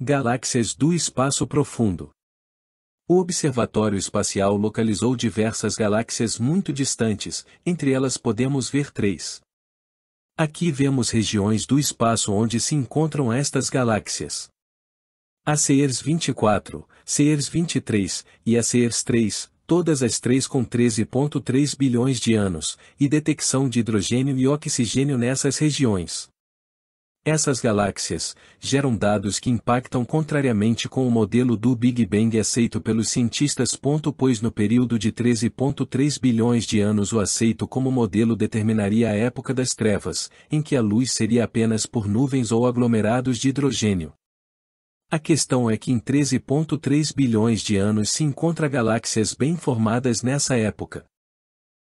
Galáxias do espaço profundo. O Observatório Espacial localizou diversas galáxias muito distantes, entre elas podemos ver três. Aqui vemos regiões do espaço onde se encontram estas galáxias. A 24, Ceres 23 e a 3, todas as três com 13.3 bilhões de anos, e detecção de hidrogênio e oxigênio nessas regiões. Essas galáxias geram dados que impactam contrariamente com o modelo do Big Bang aceito pelos cientistas. Pois no período de 13,3 bilhões de anos o aceito como modelo determinaria a época das trevas, em que a luz seria apenas por nuvens ou aglomerados de hidrogênio. A questão é que em 13,3 bilhões de anos se encontra galáxias bem formadas nessa época.